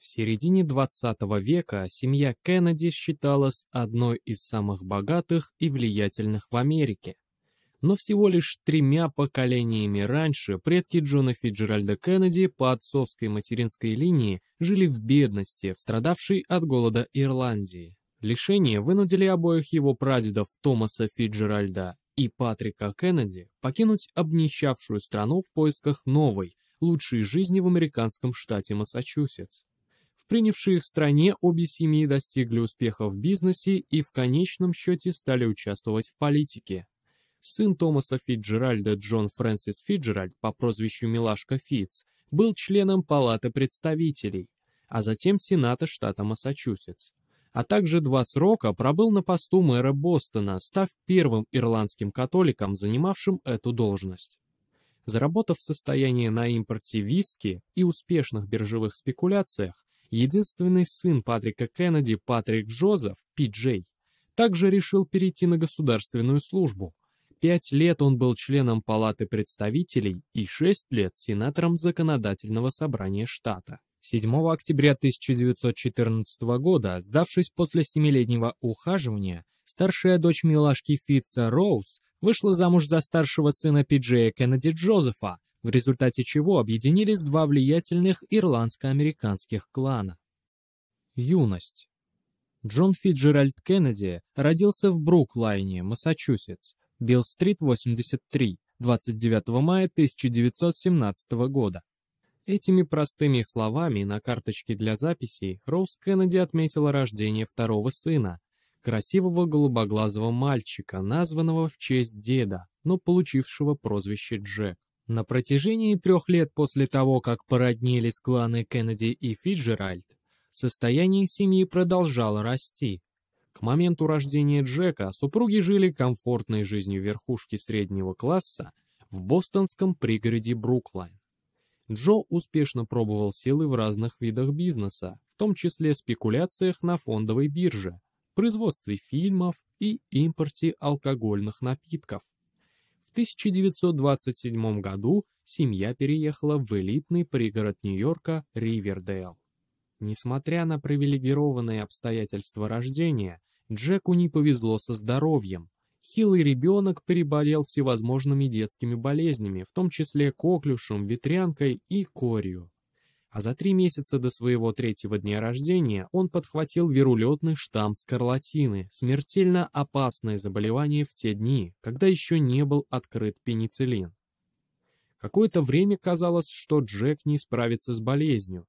В середине 20 века семья Кеннеди считалась одной из самых богатых и влиятельных в Америке. Но всего лишь тремя поколениями раньше предки Джона Фиджеральда Кеннеди по отцовской материнской линии жили в бедности, в страдавшей от голода Ирландии. Лишения вынудили обоих его прадедов Томаса Фиджеральда и Патрика Кеннеди покинуть обнищавшую страну в поисках новой, лучшей жизни в американском штате Массачусетс принявшие их стране, обе семьи достигли успеха в бизнесе и в конечном счете стали участвовать в политике. Сын Томаса Фиджеральда Джон Фрэнсис Фиджеральд по прозвищу Милашка Фитц был членом Палаты представителей, а затем Сената штата Массачусетс а также два срока пробыл на посту мэра Бостона, став первым ирландским католиком, занимавшим эту должность. Заработав состояние на импорте виски и успешных биржевых спекуляциях, единственный сын Патрика Кеннеди, Патрик Джозеф, Пи-Джей, также решил перейти на государственную службу. Пять лет он был членом Палаты представителей и шесть лет сенатором Законодательного собрания штата. 7 октября 1914 года, сдавшись после семилетнего ухаживания, старшая дочь милашки Фитца Роуз вышла замуж за старшего сына Пиджея Кеннеди Джозефа, в результате чего объединились два влиятельных ирландско-американских клана. Юность. Джон Фиджеральд Кеннеди родился в Бруклайне, Массачусетс, Билл-стрит 83, 29 мая 1917 года. Этими простыми словами на карточке для записей Роуз Кеннеди отметила рождение второго сына, красивого голубоглазого мальчика, названного в честь деда, но получившего прозвище Джек. На протяжении трех лет после того, как породнились кланы Кеннеди и Фиджеральд, состояние семьи продолжало расти. К моменту рождения Джека супруги жили комфортной жизнью верхушки среднего класса в бостонском пригороде Бруклайн. Джо успешно пробовал силы в разных видах бизнеса, в том числе спекуляциях на фондовой бирже, производстве фильмов и импорте алкогольных напитков. В 1927 году семья переехала в элитный пригород Нью-Йорка Ривердейл. Несмотря на привилегированные обстоятельства рождения, Джеку не повезло со здоровьем. Хилый ребенок переболел всевозможными детскими болезнями, в том числе коклюшем, ветрянкой и корью а за три месяца до своего третьего дня рождения он подхватил вирулетный штамм скарлатины, смертельно опасное заболевание в те дни, когда еще не был открыт пенициллин. Какое-то время казалось, что Джек не справится с болезнью,